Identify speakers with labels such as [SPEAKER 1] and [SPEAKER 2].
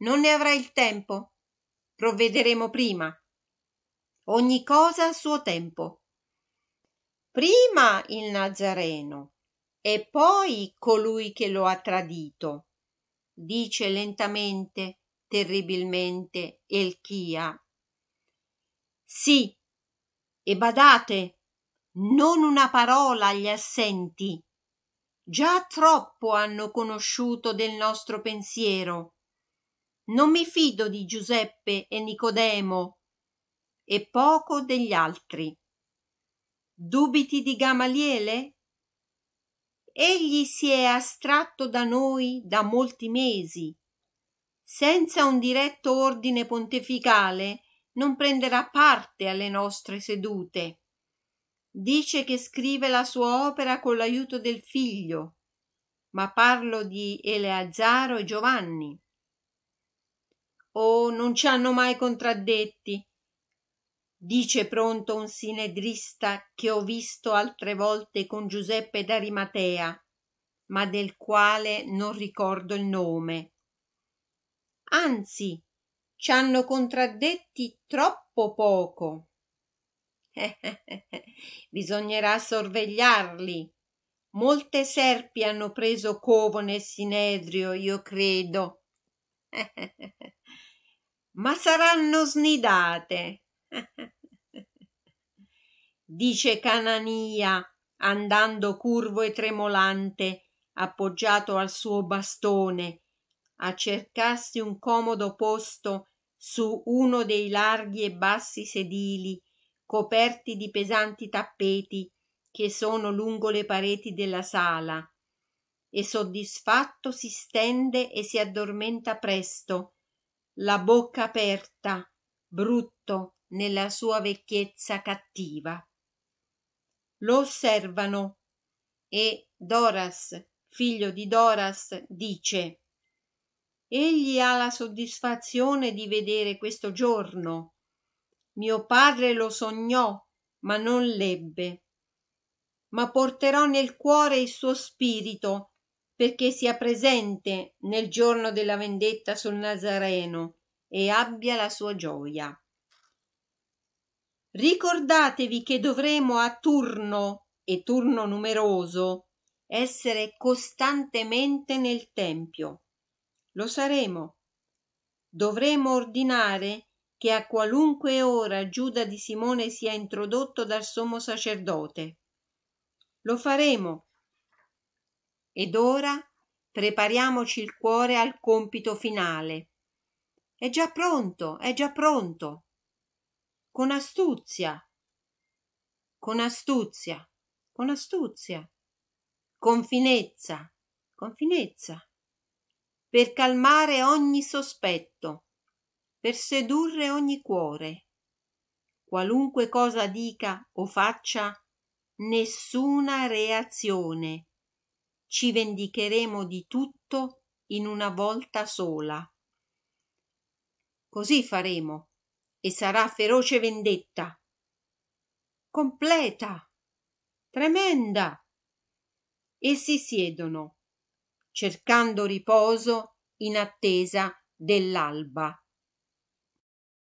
[SPEAKER 1] Non ne avrai il tempo. Provvederemo prima. Ogni cosa a suo tempo. Prima il Nazareno e poi colui che lo ha tradito. Dice lentamente, terribilmente, Elchia. Sì, e badate, non una parola agli assenti. Già troppo hanno conosciuto del nostro pensiero non mi fido di Giuseppe e Nicodemo e poco degli altri. Dubiti di Gamaliele? Egli si è astratto da noi da molti mesi. Senza un diretto ordine pontificale non prenderà parte alle nostre sedute. Dice che scrive la sua opera con l'aiuto del figlio, ma parlo di Eleazzaro e Giovanni Oh, non ci hanno mai contraddetti. Dice pronto un sinedrista che ho visto altre volte con Giuseppe d'Arimatea, ma del quale non ricordo il nome. Anzi, ci hanno contraddetti troppo poco. Bisognerà sorvegliarli. Molte serpi hanno preso covo nel sinedrio, io credo. ma saranno snidate. Dice Canania, andando curvo e tremolante, appoggiato al suo bastone, a cercarsi un comodo posto su uno dei larghi e bassi sedili coperti di pesanti tappeti che sono lungo le pareti della sala e soddisfatto si stende e si addormenta presto, la bocca aperta, brutto nella sua vecchiezza cattiva. Lo osservano e Doras, figlio di Doras, dice Egli ha la soddisfazione di vedere questo giorno. Mio padre lo sognò, ma non l'ebbe. Ma porterò nel cuore il suo spirito perché sia presente nel giorno della vendetta sul Nazareno e abbia la sua gioia. Ricordatevi che dovremo a turno, e turno numeroso, essere costantemente nel Tempio. Lo saremo. Dovremo ordinare che a qualunque ora Giuda di Simone sia introdotto dal sommo sacerdote. Lo faremo ed ora prepariamoci il cuore al compito finale. È già pronto, è già pronto. Con astuzia, con astuzia, con astuzia, con finezza, con finezza, per calmare ogni sospetto, per sedurre ogni cuore. Qualunque cosa dica o faccia, nessuna reazione ci vendicheremo di tutto in una volta sola. Così faremo e sarà feroce vendetta. Completa, tremenda. E si siedono, cercando riposo in attesa dell'alba.